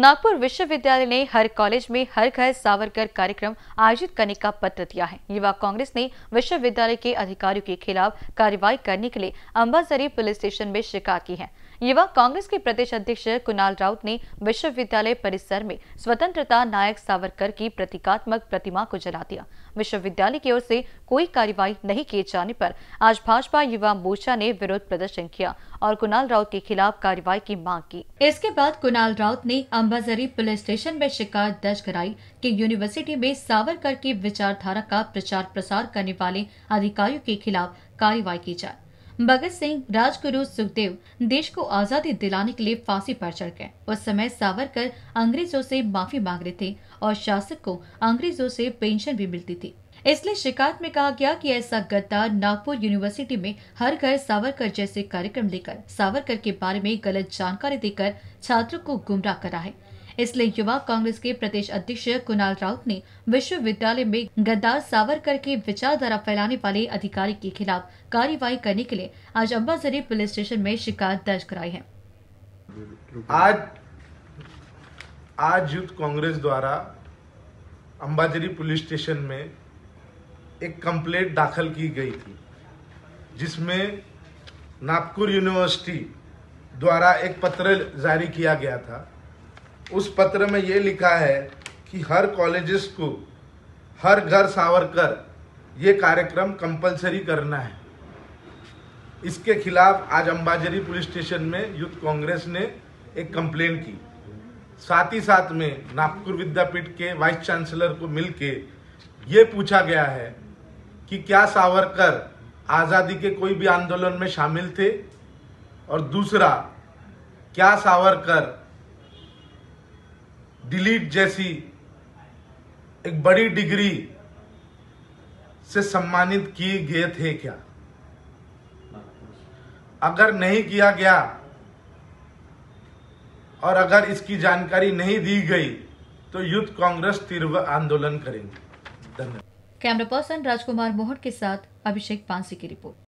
नागपुर विश्वविद्यालय ने हर कॉलेज में हर घर सावरकर कार्यक्रम आयोजित करने का पत्र दिया है युवा कांग्रेस ने विश्वविद्यालय के अधिकारियों के खिलाफ कार्रवाई करने के लिए अम्बाजरी पुलिस स्टेशन में शिकायत की है युवा कांग्रेस के प्रदेश अध्यक्ष कुणाल राउत ने विश्वविद्यालय परिसर में स्वतंत्रता नायक सावरकर की प्रतीकात्मक प्रतिमा को जला दिया विश्वविद्यालय की ओर से कोई कार्रवाई नहीं किए जाने पर आज भाजपा युवा मोर्चा ने विरोध प्रदर्शन किया और कुणाल राउत के खिलाफ कार्रवाई की मांग की इसके बाद कुणाल राउत ने अम्बाजरी पुलिस स्टेशन में शिकायत दर्ज कराई कि यूनिवर्सिटी में सावरकर की विचारधारा का प्रचार प्रसार करने वाले अधिकारियों के खिलाफ कार्रवाई की जाए भगत सिंह राजगुरु सुखदेव देश को आजादी दिलाने के लिए फांसी पर चढ़ गए उस समय सावरकर अंग्रेजों से माफी मांग रहे थे और शासक को अंग्रेजों से पेंशन भी मिलती थी इसलिए शिकायत में कहा गया कि ऐसा गद्दार नागपुर यूनिवर्सिटी में हर घर सावरकर जैसे कार्यक्रम लेकर सावरकर के बारे में गलत जानकारी देकर छात्रों को गुमराह करा है इसलिए युवा कांग्रेस के प्रदेश अध्यक्ष कुणाल राउत ने विश्वविद्यालय में गद्दार सावरकर के विचारधारा फैलाने वाले अधिकारी के खिलाफ कार्यवाही करने के लिए आज अम्बाजरी पुलिस स्टेशन में शिकायत दर्ज कराई है आज आज यूथ कांग्रेस द्वारा अम्बाजरी पुलिस स्टेशन में एक कंप्लेंट दाखिल की गई थी जिसमें नागपुर यूनिवर्सिटी द्वारा एक पत्र जारी किया गया था उस पत्र में ये लिखा है कि हर कॉलेजेस को हर घर सावरकर ये कार्यक्रम कंपलसरी करना है इसके खिलाफ आज अंबाजरी पुलिस स्टेशन में यूथ कांग्रेस ने एक कंप्लेन की साथ ही साथ में नागपुर विद्यापीठ के वाइस चांसलर को मिलके ये पूछा गया है कि क्या सावरकर आज़ादी के कोई भी आंदोलन में शामिल थे और दूसरा क्या सावरकर डिलीट जैसी एक बड़ी डिग्री से सम्मानित किए गए थे क्या अगर नहीं किया गया और अगर इसकी जानकारी नहीं दी गई तो यूथ कांग्रेस तीव्र आंदोलन करेंगे धन्यवाद कैमरा पर्सन राजकुमार मोहन के साथ अभिषेक पांसी की रिपोर्ट